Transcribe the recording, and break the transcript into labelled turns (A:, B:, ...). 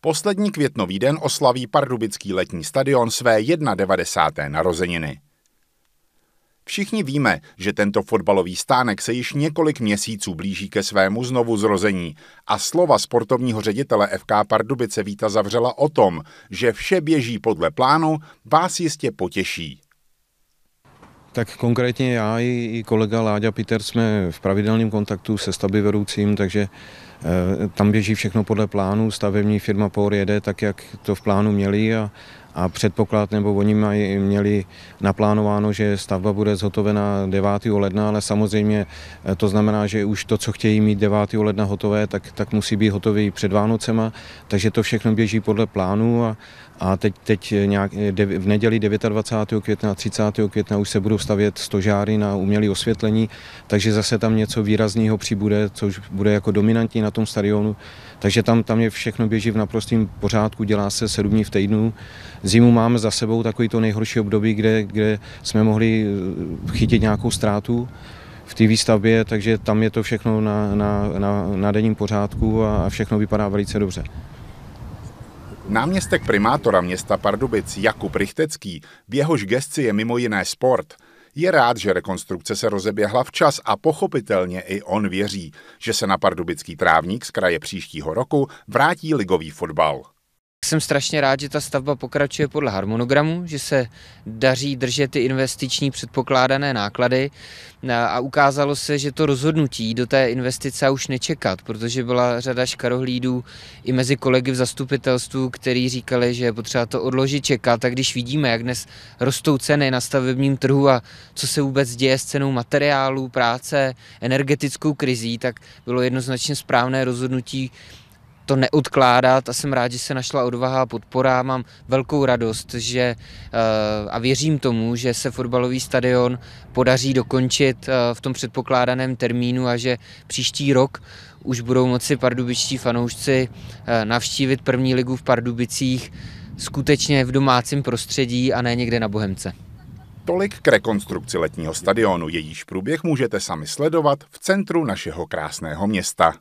A: Poslední květnový den oslaví Pardubický letní stadion své 91. narozeniny. Všichni víme, že tento fotbalový stánek se již několik měsíců blíží ke svému znovu zrození a slova sportovního ředitele FK Pardubice Víta Zavřela o tom, že vše běží podle plánu, vás jistě potěší.
B: Tak konkrétně já i kolega Láďa Peter jsme v pravidelném kontaktu se stavby vedoucím, takže eh, tam běží všechno podle plánu, stavební firma POR jede tak, jak to v plánu měli a, a předpoklad, nebo oni mají, měli naplánováno, že stavba bude zhotovena 9. ledna, ale samozřejmě eh, to znamená, že už to, co chtějí mít 9. ledna hotové, tak, tak musí být hotové před Vánocema, takže to všechno běží podle plánu a, a teď, teď nějak, eh, v neděli 29. května, 30. května už se budou stavět stožáry na umělé osvětlení, takže zase tam něco výrazného přibude, což bude jako dominantní na tom stadionu. Takže tam, tam je všechno běží v naprostém pořádku, dělá se sedm dní v týdnu Zimu máme za sebou takový to nejhorší období, kde, kde jsme mohli eh, chytit nějakou ztrátu v té výstavbě, takže tam je to všechno na, na, na, na denním pořádku a, všechno vypadá velice dobře.
A: Náměstek primátora města Pardubic Jakub Richtecký, v jehož gesci je mimo jiné sport, je rád, že rekonstrukce se rozeběhla včas a pochopitelně i on věří, že se na pardubický trávník z kraje příštího roku vrátí ligový fotbal. Jsem strašně rád,
C: že ta stavba pokračuje podle harmonogramu, že se daří držet ty investiční předpokládané náklady a ukázalo se, že to rozhodnutí do té investice už nečekat, protože byla řada škarohlídů i mezi kolegy v zastupitelstvu, který říkali, že je potřeba to odložit, čekat. Tak když vidíme, jak dnes rostou ceny na stavebním trhu a co se vůbec děje s cenou materiálu, práce, energetickou krizí, tak bylo jednoznačně správné rozhodnutí to neodkládat a jsem rád, že se našla odvaha a podpora. Mám velkou radost, že eh, a věřím tomu, že se fotbalový stadion podaří dokončit eh, v tom předpokládaném termínu a že příští rok už budou moci pardubičtí fanoušci eh, navštívit první ligu v Pardubicích skutečně v domácím prostředí a ne někde na Bohemce.
A: Tolik k rekonstrukci letního stadionu, jejíž průběh můžete sami sledovat v centru našeho krásného města.